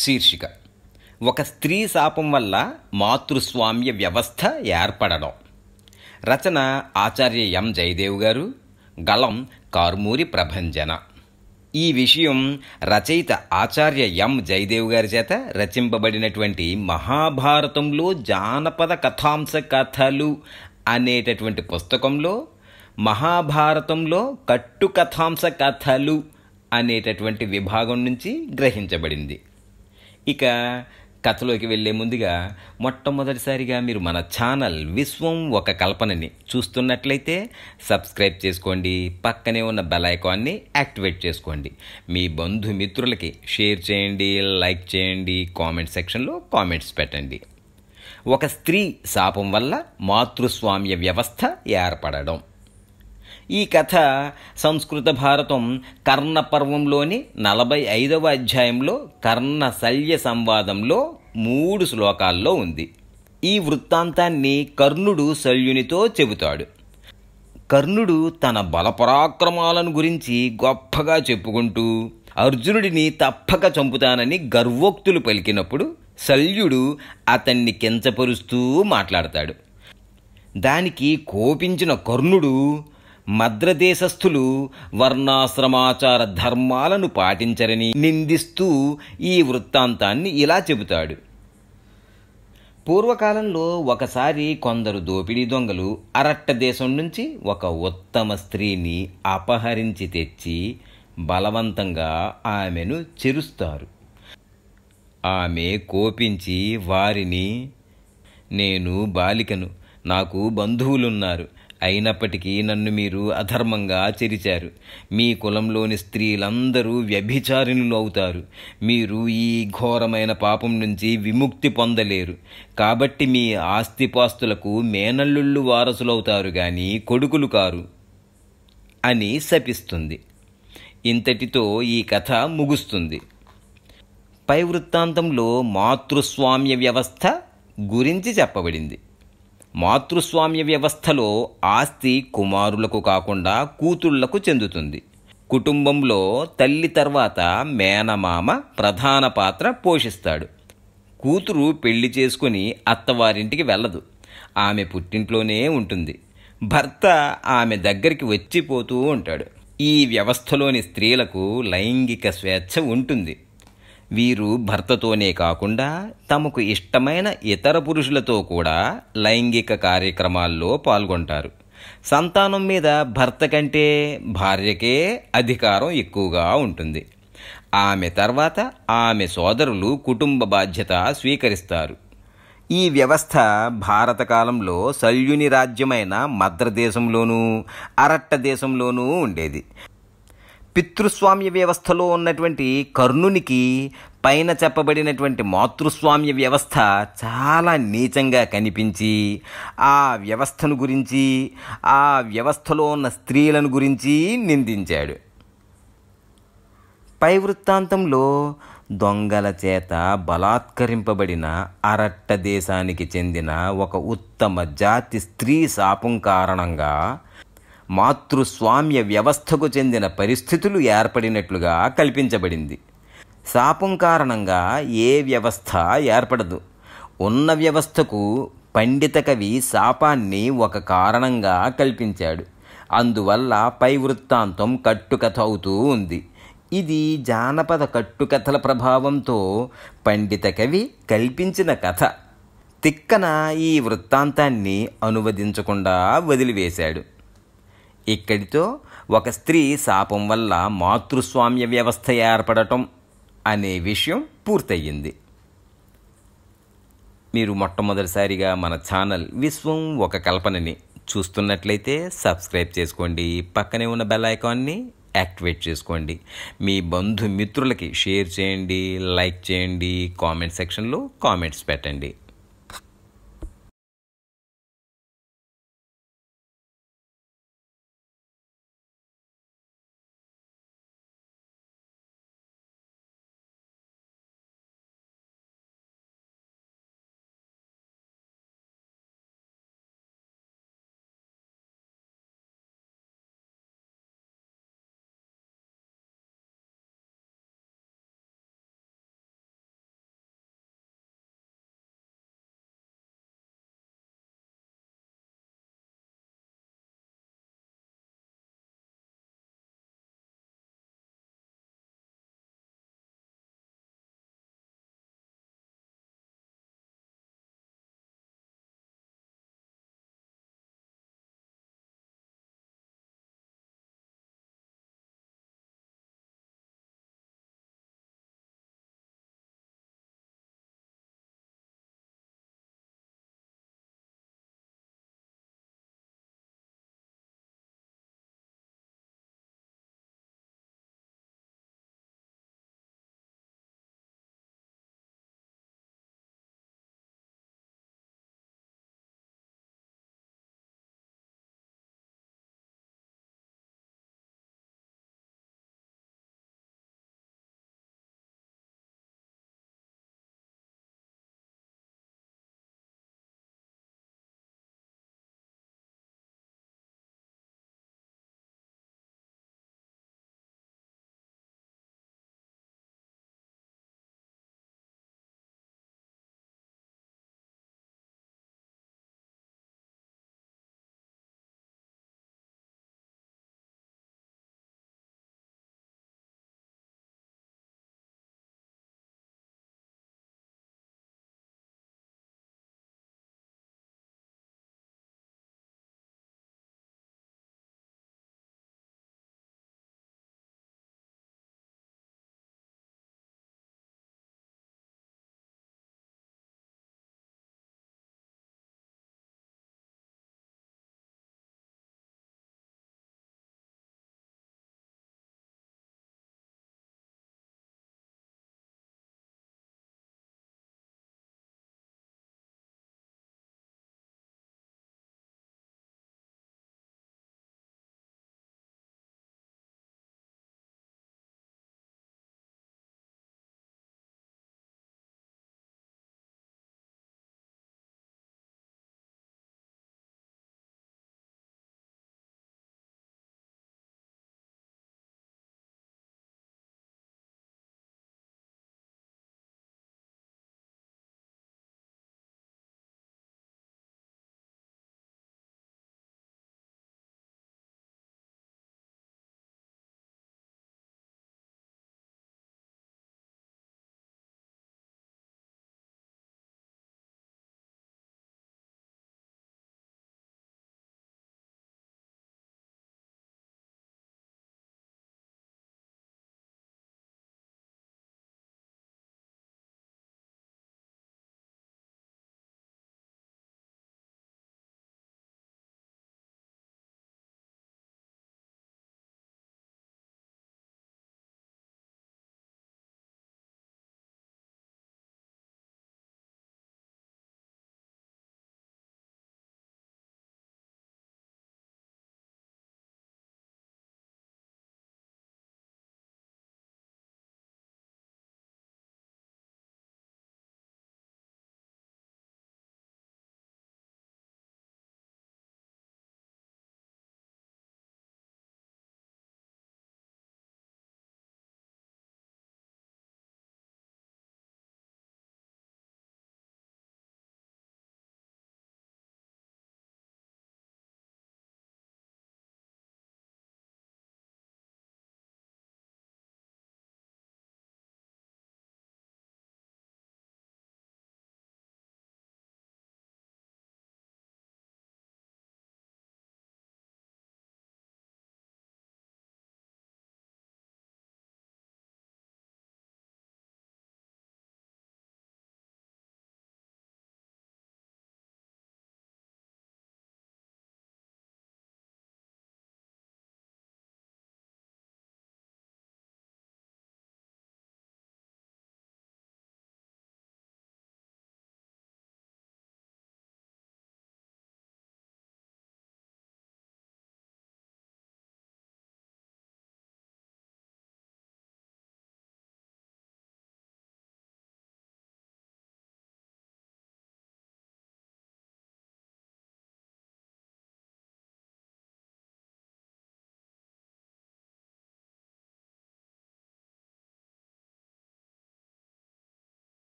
శీర్షిక ఒక స్త్రీ శాపం వల్ల మాతృస్వామ్య వ్యవస్థ ఏర్పడడం రచన ఆచార్య ఎం జయదేవ్ గారు గళం కార్మూరి ప్రభంజన ఈ విషయం రచయిత ఆచార్య ఎం జయదేవ్ గారి చేత రచింపబడినటువంటి మహాభారతంలో జానపద కథాంశ కథలు అనేటటువంటి పుస్తకంలో మహాభారతంలో కట్టు కథాంశ కథలు అనేటటువంటి విభాగం నుంచి గ్రహించబడింది ఇక కథలోకి వెళ్ళే ముందుగా మొట్టమొదటిసారిగా మీరు మన ఛానల్ విశ్వం ఒక కల్పనని చూస్తున్నట్లయితే సబ్స్క్రైబ్ చేసుకోండి పక్కనే ఉన్న బెలైకాన్ని యాక్టివేట్ చేసుకోండి మీ బంధుమిత్రులకి షేర్ చేయండి లైక్ చేయండి కామెంట్ సెక్షన్లో కామెంట్స్ పెట్టండి ఒక స్త్రీ శాపం వల్ల మాతృస్వామ్య వ్యవస్థ ఏర్పడడం ఈ కథ సంస్కృత భారతం కర్ణ పర్వంలోని నలభై ఐదవ అధ్యాయంలో కర్ణ శల్య సంవాదంలో మూడు శ్లోకాల్లో ఉంది ఈ వృత్తాంతాన్ని కర్ణుడు శల్యునితో చెబుతాడు కర్ణుడు తన బలపరాక్రమాలను గురించి గొప్పగా చెప్పుకుంటూ అర్జునుడిని తప్పక చంపుతానని గర్వోక్తులు పలికినప్పుడు శల్యుడు అతన్ని కించపరుస్తూ మాట్లాడతాడు దానికి కోపించిన కర్ణుడు మద్రదేశస్థులు వర్ణాశ్రమాచార ధర్మాలను పాటించరని నిందిస్తూ ఈ వృత్తాంతాన్ని ఇలా చెబుతాడు పూర్వకాలంలో ఒకసారి కొందరు దోపిడీ దొంగలు అరట్ట దేశం నుంచి ఒక ఉత్తమ స్త్రీని అపహరించి తెచ్చి బలవంతంగా ఆమెను చెరుస్తారు ఆమె కోపించి వారిని నేను బాలికను నాకు బంధువులున్నారు అయినప్పటికీ నన్ను మీరు అధర్మంగా ఆచరిచారు మీ కులంలోని స్త్రీలందరూ వ్యభిచారిణులు అవుతారు మీరు ఈ ఘోరమైన పాపం నుంచి విముక్తి పొందలేరు కాబట్టి మీ ఆస్తిపాస్తులకు మేనల్లుళ్ళు వారసులవుతారు కానీ కొడుకులు కారు అని శపిస్తుంది ఇంతటితో ఈ కథ ముగుస్తుంది పై వృత్తాంతంలో మాతృస్వామ్య వ్యవస్థ గురించి చెప్పబడింది మాతృస్వామ్య వ్యవస్థలో ఆస్తి కుమారులకు కాకుండా కూతుళ్లకు చెందుతుంది కుటుంబంలో తల్లి తర్వాత మేనమామ ప్రధాన పాత్ర పోషిస్తాడు కూతురు పెళ్లి చేసుకుని అత్తవారింటికి వెళ్ళదు ఆమె పుట్టింట్లోనే ఉంటుంది భర్త ఆమె దగ్గరికి వచ్చిపోతూ ఉంటాడు ఈ వ్యవస్థలోని స్త్రీలకు లైంగిక స్వేచ్ఛ ఉంటుంది వీరు భర్తతోనే కాకుండా తమకు ఇష్టమైన ఇతర పురుషులతో కూడా లైంగిక కార్యక్రమాల్లో పాల్గొంటారు సంతానం మీద భర్త కంటే భార్యకే అధికారం ఎక్కువగా ఉంటుంది ఆమె తర్వాత ఆమె సోదరులు కుటుంబ బాధ్యత స్వీకరిస్తారు ఈ వ్యవస్థ భారత కాలంలో సల్యుని రాజ్యమైన మద్రదేశంలోనూ అరట్ట దేశంలోనూ ఉండేది పితృస్వామ్య వ్యవస్థలో ఉన్నటువంటి కర్ణునికి పైన చెప్పబడినటువంటి మాతృస్వామ్య వ్యవస్థ చాలా నీచంగా కనిపించి ఆ వ్యవస్థను గురించి ఆ వ్యవస్థలో ఉన్న స్త్రీలను గురించి నిందించాడు పై వృత్తాంతంలో దొంగల చేత బలాత్కరింపబడిన అరట్ట దేశానికి చెందిన ఒక ఉత్తమ జాతి స్త్రీ శాపం కారణంగా మాతృస్వామ్య వ్యవస్థకు చెందిన పరిస్థితులు ఏర్పడినట్లుగా కల్పించబడింది శాపం కారణంగా ఏ వ్యవస్థ ఏర్పడదు ఉన్న వ్యవస్థకు పండిత కవి శాపాన్ని ఒక కారణంగా కల్పించాడు అందువల్ల పై వృత్తాంతం కట్టుకథ అవుతూ ఉంది ఇది జానపద కట్టుకథల ప్రభావంతో పండిత కవి కల్పించిన కథ తిక్కన ఈ వృత్తాంతాన్ని అనువదించకుండా వదిలివేశాడు ఇక్కడితో ఒక స్త్రీ శాపం వల్ల మాతృస్వామ్య వ్యవస్థ ఏర్పడటం అనే విషయం పూర్తయింది మీరు మొట్టమొదటిసారిగా మన ఛానల్ విశ్వం ఒక కల్పనని చూస్తున్నట్లయితే సబ్స్క్రైబ్ చేసుకోండి పక్కనే ఉన్న బెల్ ఐకాన్ని యాక్టివేట్ చేసుకోండి మీ బంధుమిత్రులకి షేర్ చేయండి లైక్ చేయండి కామెంట్ సెక్షన్లో కామెంట్స్ పెట్టండి